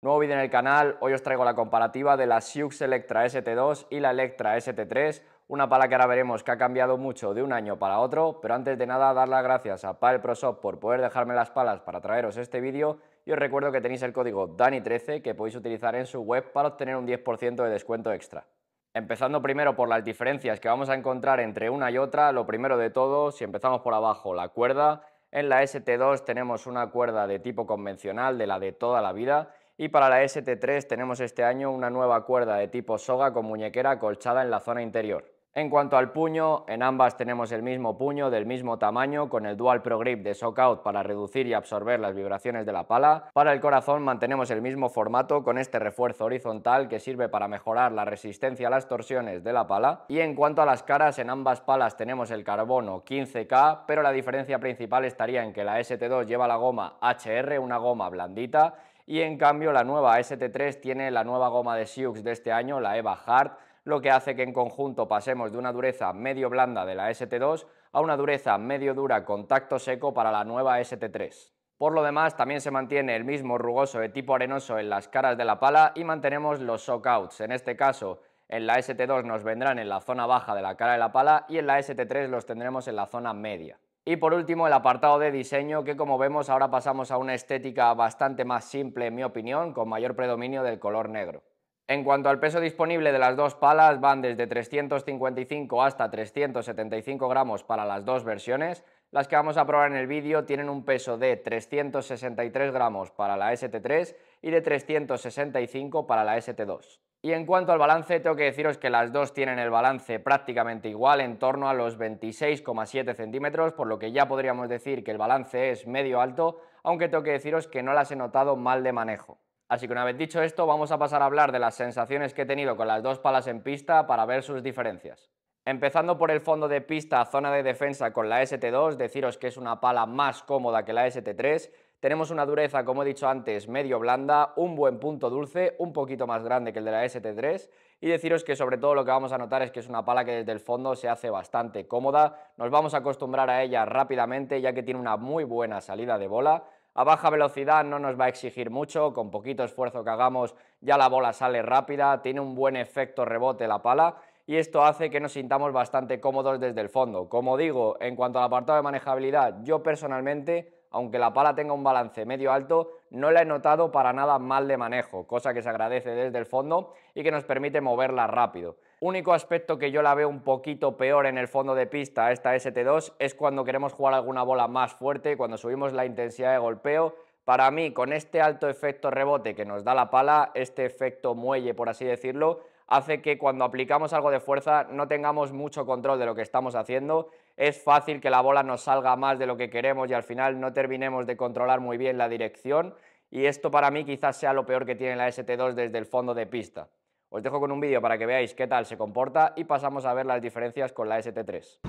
Nuevo vídeo en el canal, hoy os traigo la comparativa de la Siux Electra ST2 y la Electra ST3, una pala que ahora veremos que ha cambiado mucho de un año para otro, pero antes de nada dar las gracias a Pal Pro Shop por poder dejarme las palas para traeros este vídeo y os recuerdo que tenéis el código DANI13 que podéis utilizar en su web para obtener un 10% de descuento extra. Empezando primero por las diferencias que vamos a encontrar entre una y otra, lo primero de todo, si empezamos por abajo, la cuerda, en la ST2 tenemos una cuerda de tipo convencional, de la de toda la vida, y para la ST3 tenemos este año una nueva cuerda de tipo soga con muñequera colchada en la zona interior. En cuanto al puño, en ambas tenemos el mismo puño del mismo tamaño con el Dual Pro Grip de Sockout para reducir y absorber las vibraciones de la pala. Para el corazón mantenemos el mismo formato con este refuerzo horizontal que sirve para mejorar la resistencia a las torsiones de la pala. Y en cuanto a las caras, en ambas palas tenemos el carbono 15K, pero la diferencia principal estaría en que la ST2 lleva la goma HR, una goma blandita, y en cambio la nueva ST3 tiene la nueva goma de Sioux de este año, la EVA Hard, lo que hace que en conjunto pasemos de una dureza medio blanda de la ST2 a una dureza medio dura con tacto seco para la nueva ST3. Por lo demás, también se mantiene el mismo rugoso de tipo arenoso en las caras de la pala y mantenemos los sockouts. En este caso, en la ST2 nos vendrán en la zona baja de la cara de la pala y en la ST3 los tendremos en la zona media. Y por último, el apartado de diseño, que como vemos ahora pasamos a una estética bastante más simple, en mi opinión, con mayor predominio del color negro. En cuanto al peso disponible de las dos palas, van desde 355 hasta 375 gramos para las dos versiones. Las que vamos a probar en el vídeo tienen un peso de 363 gramos para la ST3 y de 365 para la ST2. Y en cuanto al balance, tengo que deciros que las dos tienen el balance prácticamente igual, en torno a los 26,7 centímetros, por lo que ya podríamos decir que el balance es medio alto, aunque tengo que deciros que no las he notado mal de manejo. Así que una vez dicho esto, vamos a pasar a hablar de las sensaciones que he tenido con las dos palas en pista para ver sus diferencias. Empezando por el fondo de pista, zona de defensa con la ST2, deciros que es una pala más cómoda que la ST3, tenemos una dureza, como he dicho antes, medio blanda, un buen punto dulce, un poquito más grande que el de la ST3 y deciros que sobre todo lo que vamos a notar es que es una pala que desde el fondo se hace bastante cómoda, nos vamos a acostumbrar a ella rápidamente ya que tiene una muy buena salida de bola, a baja velocidad no nos va a exigir mucho, con poquito esfuerzo que hagamos ya la bola sale rápida, tiene un buen efecto rebote la pala y esto hace que nos sintamos bastante cómodos desde el fondo. Como digo, en cuanto al apartado de manejabilidad, yo personalmente aunque la pala tenga un balance medio alto, no la he notado para nada mal de manejo, cosa que se agradece desde el fondo y que nos permite moverla rápido. Único aspecto que yo la veo un poquito peor en el fondo de pista esta ST2 es cuando queremos jugar alguna bola más fuerte, cuando subimos la intensidad de golpeo. Para mí, con este alto efecto rebote que nos da la pala, este efecto muelle, por así decirlo, hace que cuando aplicamos algo de fuerza no tengamos mucho control de lo que estamos haciendo es fácil que la bola nos salga más de lo que queremos y al final no terminemos de controlar muy bien la dirección y esto para mí quizás sea lo peor que tiene la ST2 desde el fondo de pista. Os dejo con un vídeo para que veáis qué tal se comporta y pasamos a ver las diferencias con la ST3.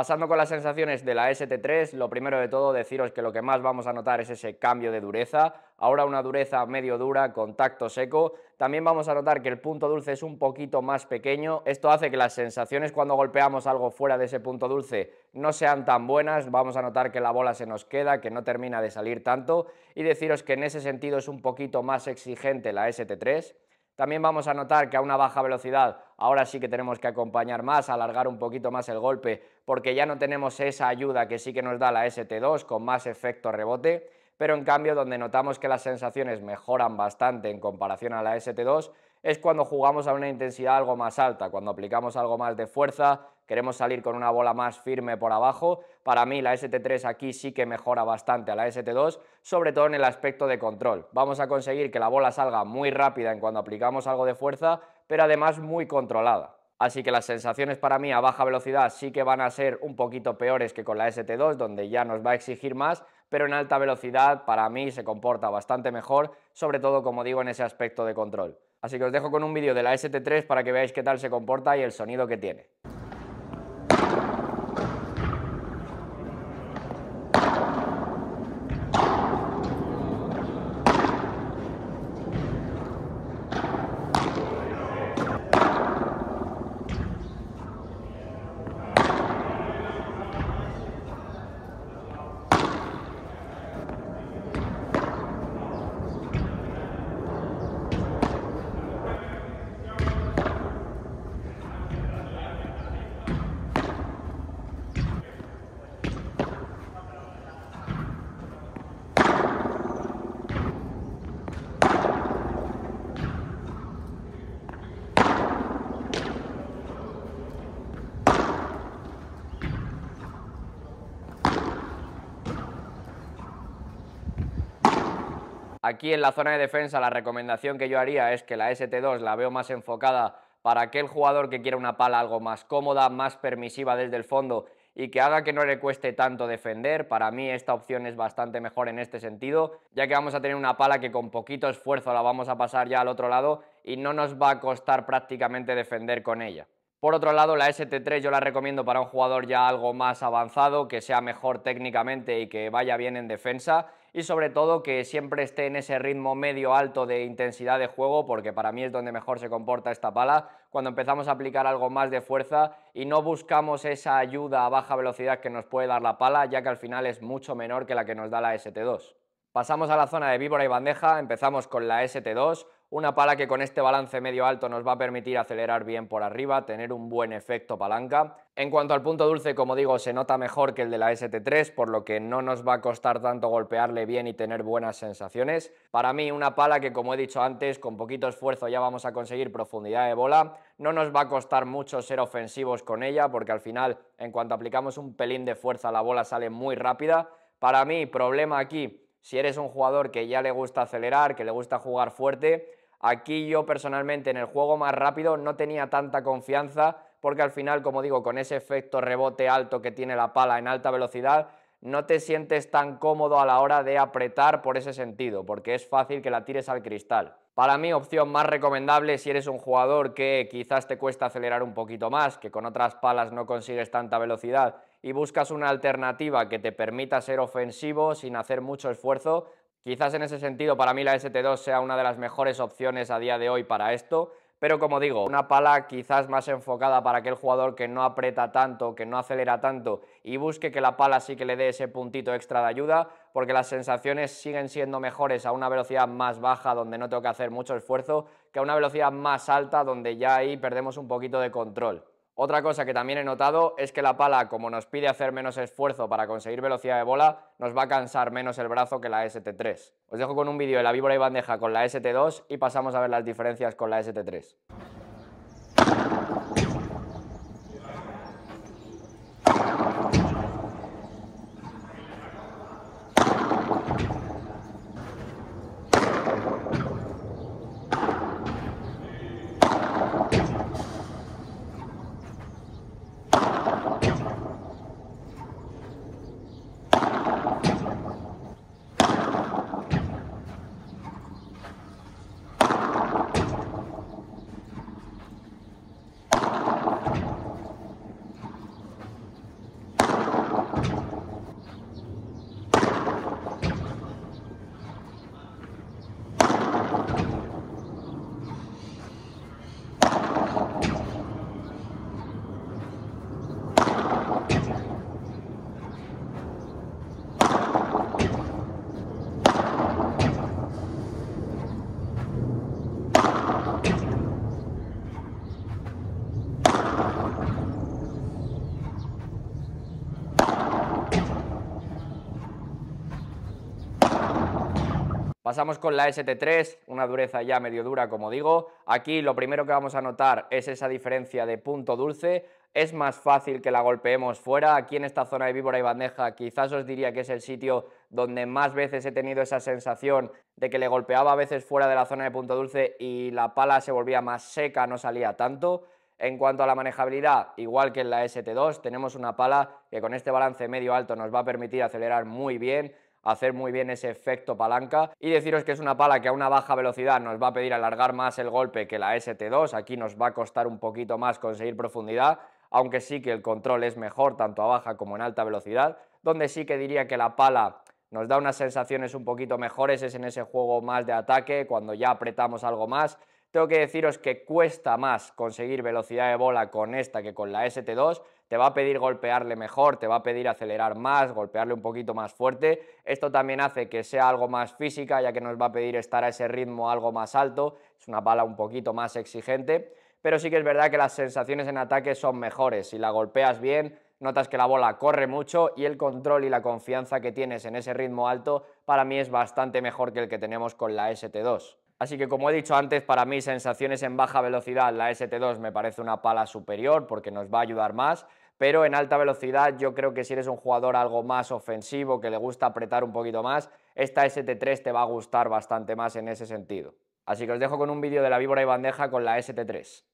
Pasando con las sensaciones de la ST3, lo primero de todo deciros que lo que más vamos a notar es ese cambio de dureza, ahora una dureza medio dura contacto seco, también vamos a notar que el punto dulce es un poquito más pequeño, esto hace que las sensaciones cuando golpeamos algo fuera de ese punto dulce no sean tan buenas, vamos a notar que la bola se nos queda, que no termina de salir tanto y deciros que en ese sentido es un poquito más exigente la ST3, también vamos a notar que a una baja velocidad ahora sí que tenemos que acompañar más, alargar un poquito más el golpe, porque ya no tenemos esa ayuda que sí que nos da la ST2 con más efecto rebote, pero en cambio donde notamos que las sensaciones mejoran bastante en comparación a la ST2 es cuando jugamos a una intensidad algo más alta, cuando aplicamos algo más de fuerza, queremos salir con una bola más firme por abajo. Para mí la ST3 aquí sí que mejora bastante a la ST2, sobre todo en el aspecto de control. Vamos a conseguir que la bola salga muy rápida en cuando aplicamos algo de fuerza, pero además muy controlada. Así que las sensaciones para mí a baja velocidad sí que van a ser un poquito peores que con la ST2, donde ya nos va a exigir más, pero en alta velocidad para mí se comporta bastante mejor, sobre todo como digo en ese aspecto de control. Así que os dejo con un vídeo de la ST3 para que veáis qué tal se comporta y el sonido que tiene. Aquí en la zona de defensa la recomendación que yo haría es que la ST2 la veo más enfocada para aquel jugador que quiera una pala algo más cómoda, más permisiva desde el fondo y que haga que no le cueste tanto defender. Para mí esta opción es bastante mejor en este sentido, ya que vamos a tener una pala que con poquito esfuerzo la vamos a pasar ya al otro lado y no nos va a costar prácticamente defender con ella. Por otro lado, la ST3 yo la recomiendo para un jugador ya algo más avanzado, que sea mejor técnicamente y que vaya bien en defensa y sobre todo que siempre esté en ese ritmo medio alto de intensidad de juego porque para mí es donde mejor se comporta esta pala cuando empezamos a aplicar algo más de fuerza y no buscamos esa ayuda a baja velocidad que nos puede dar la pala ya que al final es mucho menor que la que nos da la ST2. Pasamos a la zona de víbora y bandeja, empezamos con la ST2, una pala que con este balance medio alto nos va a permitir acelerar bien por arriba, tener un buen efecto palanca. En cuanto al punto dulce, como digo, se nota mejor que el de la ST3, por lo que no nos va a costar tanto golpearle bien y tener buenas sensaciones. Para mí, una pala que, como he dicho antes, con poquito esfuerzo ya vamos a conseguir profundidad de bola. No nos va a costar mucho ser ofensivos con ella, porque al final, en cuanto aplicamos un pelín de fuerza, la bola sale muy rápida. Para mí, problema aquí, si eres un jugador que ya le gusta acelerar, que le gusta jugar fuerte, Aquí yo personalmente en el juego más rápido no tenía tanta confianza porque al final, como digo, con ese efecto rebote alto que tiene la pala en alta velocidad, no te sientes tan cómodo a la hora de apretar por ese sentido, porque es fácil que la tires al cristal. Para mí, opción más recomendable si eres un jugador que quizás te cuesta acelerar un poquito más, que con otras palas no consigues tanta velocidad y buscas una alternativa que te permita ser ofensivo sin hacer mucho esfuerzo, Quizás en ese sentido para mí la ST2 sea una de las mejores opciones a día de hoy para esto, pero como digo, una pala quizás más enfocada para aquel jugador que no aprieta tanto, que no acelera tanto y busque que la pala sí que le dé ese puntito extra de ayuda, porque las sensaciones siguen siendo mejores a una velocidad más baja donde no tengo que hacer mucho esfuerzo que a una velocidad más alta donde ya ahí perdemos un poquito de control. Otra cosa que también he notado es que la pala, como nos pide hacer menos esfuerzo para conseguir velocidad de bola, nos va a cansar menos el brazo que la ST3. Os dejo con un vídeo de la víbora y bandeja con la ST2 y pasamos a ver las diferencias con la ST3. Pasamos con la ST3, una dureza ya medio dura, como digo. Aquí lo primero que vamos a notar es esa diferencia de punto dulce. Es más fácil que la golpeemos fuera. Aquí en esta zona de víbora y bandeja quizás os diría que es el sitio donde más veces he tenido esa sensación de que le golpeaba a veces fuera de la zona de punto dulce y la pala se volvía más seca, no salía tanto. En cuanto a la manejabilidad, igual que en la ST2, tenemos una pala que con este balance medio alto nos va a permitir acelerar muy bien hacer muy bien ese efecto palanca y deciros que es una pala que a una baja velocidad nos va a pedir alargar más el golpe que la ST2, aquí nos va a costar un poquito más conseguir profundidad, aunque sí que el control es mejor tanto a baja como en alta velocidad, donde sí que diría que la pala nos da unas sensaciones un poquito mejores, es en ese juego más de ataque, cuando ya apretamos algo más. Tengo que deciros que cuesta más conseguir velocidad de bola con esta que con la ST2, te va a pedir golpearle mejor, te va a pedir acelerar más, golpearle un poquito más fuerte. Esto también hace que sea algo más física, ya que nos va a pedir estar a ese ritmo algo más alto, es una pala un poquito más exigente, pero sí que es verdad que las sensaciones en ataque son mejores, si la golpeas bien, notas que la bola corre mucho y el control y la confianza que tienes en ese ritmo alto para mí es bastante mejor que el que tenemos con la ST2. Así que como he dicho antes, para mí sensaciones en baja velocidad, la ST2 me parece una pala superior porque nos va a ayudar más, pero en alta velocidad yo creo que si eres un jugador algo más ofensivo, que le gusta apretar un poquito más, esta ST3 te va a gustar bastante más en ese sentido. Así que os dejo con un vídeo de la víbora y bandeja con la ST3.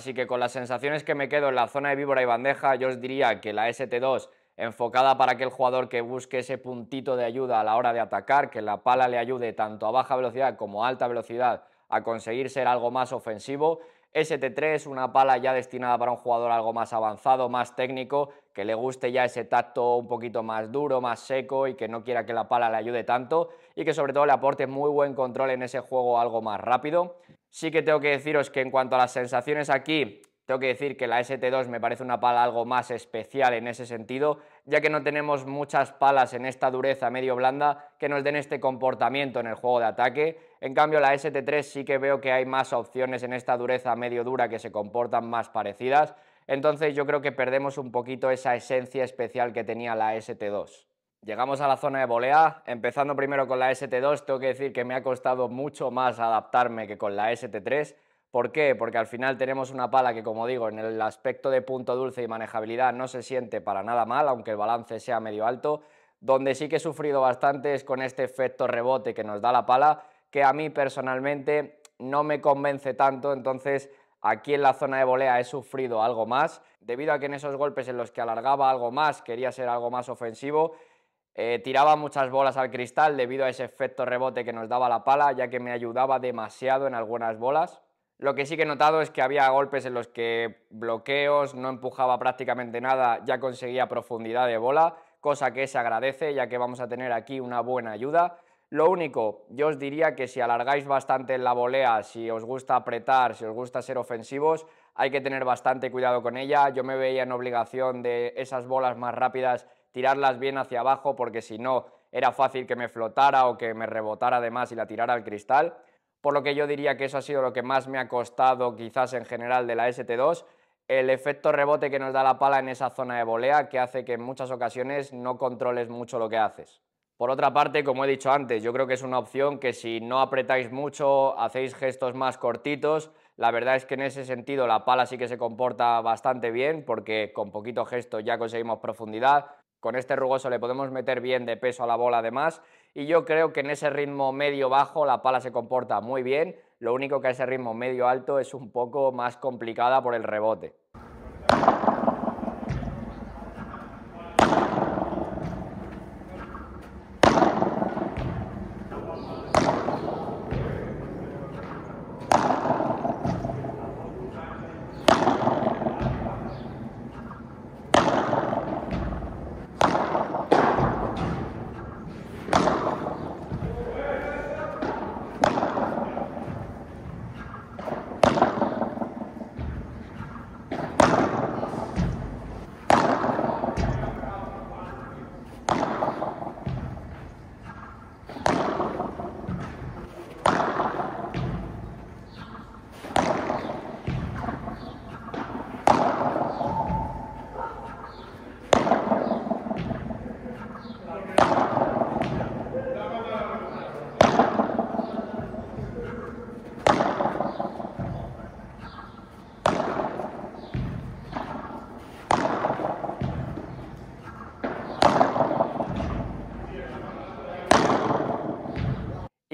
Así que con las sensaciones que me quedo en la zona de víbora y bandeja, yo os diría que la ST2 enfocada para aquel jugador que busque ese puntito de ayuda a la hora de atacar, que la pala le ayude tanto a baja velocidad como a alta velocidad a conseguir ser algo más ofensivo. ST3, una pala ya destinada para un jugador algo más avanzado, más técnico que le guste ya ese tacto un poquito más duro, más seco y que no quiera que la pala le ayude tanto y que sobre todo le aporte muy buen control en ese juego algo más rápido. Sí que tengo que deciros que en cuanto a las sensaciones aquí, tengo que decir que la ST2 me parece una pala algo más especial en ese sentido, ya que no tenemos muchas palas en esta dureza medio blanda que nos den este comportamiento en el juego de ataque. En cambio, la ST3 sí que veo que hay más opciones en esta dureza medio dura que se comportan más parecidas entonces yo creo que perdemos un poquito esa esencia especial que tenía la ST2. Llegamos a la zona de volea, empezando primero con la ST2, tengo que decir que me ha costado mucho más adaptarme que con la ST3. ¿Por qué? Porque al final tenemos una pala que, como digo, en el aspecto de punto dulce y manejabilidad no se siente para nada mal, aunque el balance sea medio alto. Donde sí que he sufrido bastante es con este efecto rebote que nos da la pala, que a mí personalmente no me convence tanto, entonces Aquí en la zona de volea he sufrido algo más, debido a que en esos golpes en los que alargaba algo más, quería ser algo más ofensivo, eh, tiraba muchas bolas al cristal debido a ese efecto rebote que nos daba la pala, ya que me ayudaba demasiado en algunas bolas. Lo que sí que he notado es que había golpes en los que bloqueos, no empujaba prácticamente nada, ya conseguía profundidad de bola, cosa que se agradece ya que vamos a tener aquí una buena ayuda. Lo único, yo os diría que si alargáis bastante en la volea, si os gusta apretar, si os gusta ser ofensivos, hay que tener bastante cuidado con ella. Yo me veía en obligación de esas bolas más rápidas tirarlas bien hacia abajo porque si no era fácil que me flotara o que me rebotara además y la tirara al cristal. Por lo que yo diría que eso ha sido lo que más me ha costado quizás en general de la ST2, el efecto rebote que nos da la pala en esa zona de volea que hace que en muchas ocasiones no controles mucho lo que haces. Por otra parte, como he dicho antes, yo creo que es una opción que si no apretáis mucho, hacéis gestos más cortitos, la verdad es que en ese sentido la pala sí que se comporta bastante bien porque con poquito gesto ya conseguimos profundidad. Con este rugoso le podemos meter bien de peso a la bola además y yo creo que en ese ritmo medio-bajo la pala se comporta muy bien, lo único que a ese ritmo medio-alto es un poco más complicada por el rebote.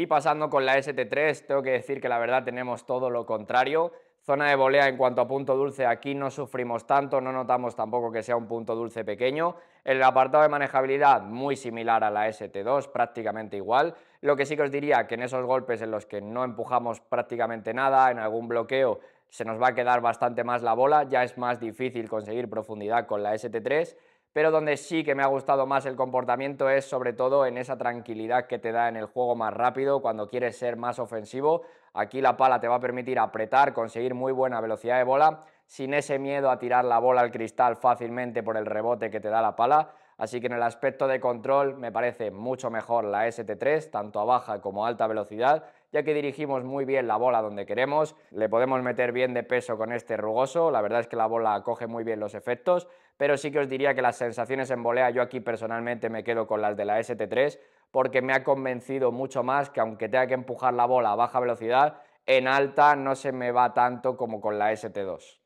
pasando con la ST3, tengo que decir que la verdad tenemos todo lo contrario. Zona de volea en cuanto a punto dulce, aquí no sufrimos tanto, no notamos tampoco que sea un punto dulce pequeño. El apartado de manejabilidad, muy similar a la ST2, prácticamente igual. Lo que sí que os diría que en esos golpes en los que no empujamos prácticamente nada, en algún bloqueo, se nos va a quedar bastante más la bola, ya es más difícil conseguir profundidad con la ST3 pero donde sí que me ha gustado más el comportamiento es sobre todo en esa tranquilidad que te da en el juego más rápido, cuando quieres ser más ofensivo. Aquí la pala te va a permitir apretar, conseguir muy buena velocidad de bola, sin ese miedo a tirar la bola al cristal fácilmente por el rebote que te da la pala. Así que en el aspecto de control me parece mucho mejor la ST3, tanto a baja como a alta velocidad, ya que dirigimos muy bien la bola donde queremos, le podemos meter bien de peso con este rugoso, la verdad es que la bola coge muy bien los efectos, pero sí que os diría que las sensaciones en volea yo aquí personalmente me quedo con las de la ST3 porque me ha convencido mucho más que aunque tenga que empujar la bola a baja velocidad, en alta no se me va tanto como con la ST2.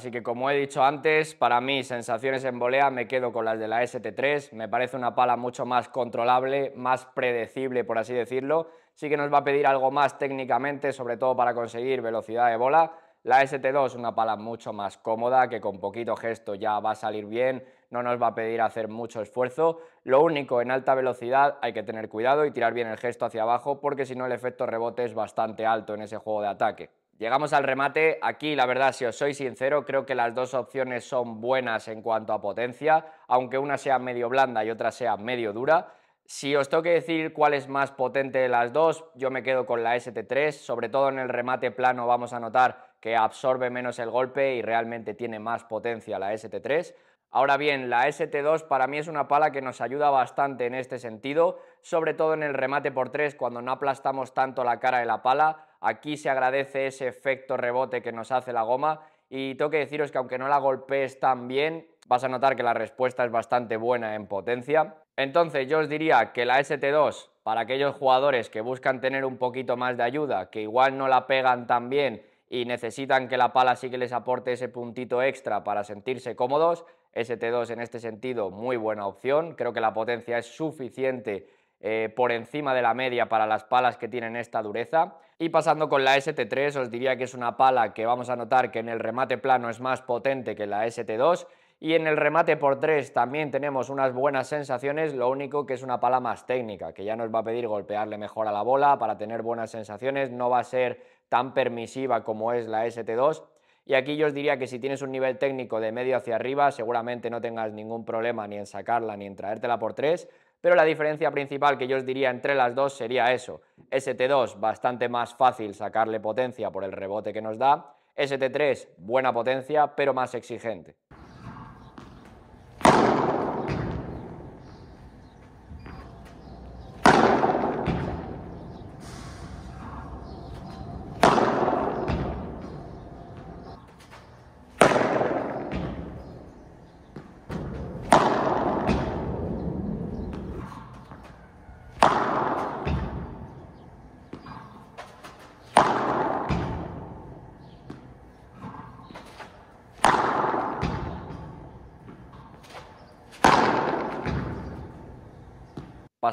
Así que como he dicho antes, para mí sensaciones en volea me quedo con las de la ST3, me parece una pala mucho más controlable, más predecible por así decirlo, sí que nos va a pedir algo más técnicamente, sobre todo para conseguir velocidad de bola. La ST2 es una pala mucho más cómoda, que con poquito gesto ya va a salir bien, no nos va a pedir hacer mucho esfuerzo. Lo único, en alta velocidad hay que tener cuidado y tirar bien el gesto hacia abajo, porque si no el efecto rebote es bastante alto en ese juego de ataque. Llegamos al remate. Aquí, la verdad, si os soy sincero, creo que las dos opciones son buenas en cuanto a potencia, aunque una sea medio blanda y otra sea medio dura. Si os tengo que decir cuál es más potente de las dos, yo me quedo con la ST3, sobre todo en el remate plano vamos a notar que absorbe menos el golpe y realmente tiene más potencia la ST3. Ahora bien, la ST2 para mí es una pala que nos ayuda bastante en este sentido, sobre todo en el remate por 3 cuando no aplastamos tanto la cara de la pala, Aquí se agradece ese efecto rebote que nos hace la goma y tengo que deciros que aunque no la golpees tan bien, vas a notar que la respuesta es bastante buena en potencia. Entonces yo os diría que la ST2, para aquellos jugadores que buscan tener un poquito más de ayuda, que igual no la pegan tan bien y necesitan que la pala sí que les aporte ese puntito extra para sentirse cómodos, ST2 en este sentido muy buena opción, creo que la potencia es suficiente eh, por encima de la media para las palas que tienen esta dureza. Y pasando con la ST3, os diría que es una pala que vamos a notar que en el remate plano es más potente que la ST2. Y en el remate por 3 también tenemos unas buenas sensaciones, lo único que es una pala más técnica, que ya nos va a pedir golpearle mejor a la bola para tener buenas sensaciones, no va a ser tan permisiva como es la ST2. Y aquí yo os diría que si tienes un nivel técnico de medio hacia arriba, seguramente no tengas ningún problema ni en sacarla ni en traértela por 3, pero la diferencia principal que yo os diría entre las dos sería eso. ST2, bastante más fácil sacarle potencia por el rebote que nos da. ST3, buena potencia, pero más exigente.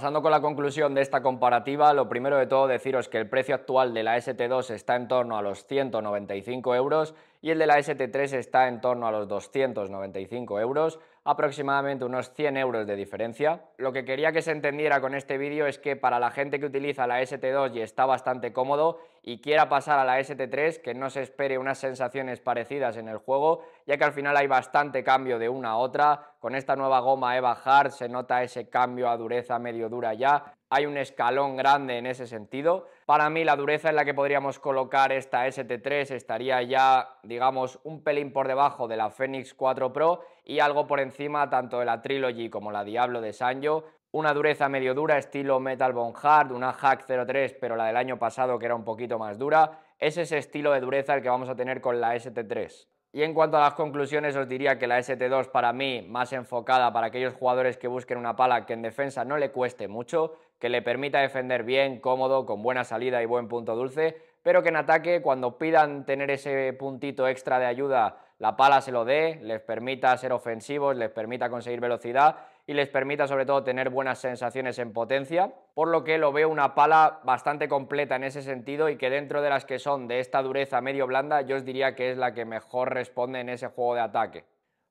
pasando con la conclusión de esta comparativa, lo primero de todo deciros que el precio actual de la ST2 está en torno a los 195 euros y el de la ST3 está en torno a los 295 euros aproximadamente unos 100 euros de diferencia. Lo que quería que se entendiera con este vídeo es que para la gente que utiliza la ST2 y está bastante cómodo y quiera pasar a la ST3, que no se espere unas sensaciones parecidas en el juego, ya que al final hay bastante cambio de una a otra. Con esta nueva goma Eva Hard se nota ese cambio a dureza medio dura ya hay un escalón grande en ese sentido. Para mí la dureza en la que podríamos colocar esta ST3 estaría ya, digamos, un pelín por debajo de la Fenix 4 Pro y algo por encima tanto de la Trilogy como la Diablo de Sanjo. Una dureza medio dura estilo Metal Bone Hard, una Hack 03 pero la del año pasado que era un poquito más dura. Es ese estilo de dureza el que vamos a tener con la ST3. Y en cuanto a las conclusiones, os diría que la ST2 para mí más enfocada para aquellos jugadores que busquen una pala que en defensa no le cueste mucho, que le permita defender bien, cómodo, con buena salida y buen punto dulce, pero que en ataque cuando pidan tener ese puntito extra de ayuda, la pala se lo dé, les permita ser ofensivos, les permita conseguir velocidad y les permita sobre todo tener buenas sensaciones en potencia, por lo que lo veo una pala bastante completa en ese sentido y que dentro de las que son de esta dureza medio blanda, yo os diría que es la que mejor responde en ese juego de ataque.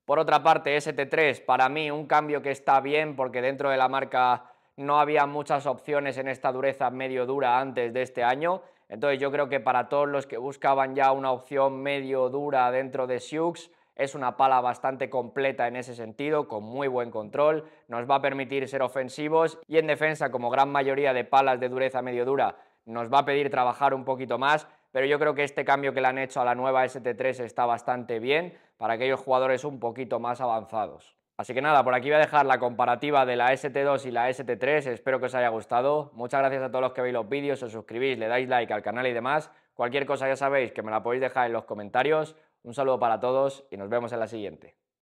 Por otra parte, ST3, para mí un cambio que está bien porque dentro de la marca no había muchas opciones en esta dureza medio dura antes de este año, entonces yo creo que para todos los que buscaban ya una opción medio dura dentro de Sioux, es una pala bastante completa en ese sentido, con muy buen control, nos va a permitir ser ofensivos y en defensa, como gran mayoría de palas de dureza medio dura, nos va a pedir trabajar un poquito más, pero yo creo que este cambio que le han hecho a la nueva ST3 está bastante bien para aquellos jugadores un poquito más avanzados. Así que nada, por aquí voy a dejar la comparativa de la ST2 y la ST3, espero que os haya gustado. Muchas gracias a todos los que veis los vídeos, os suscribís, le dais like al canal y demás. Cualquier cosa ya sabéis que me la podéis dejar en los comentarios. Un saludo para todos y nos vemos en la siguiente.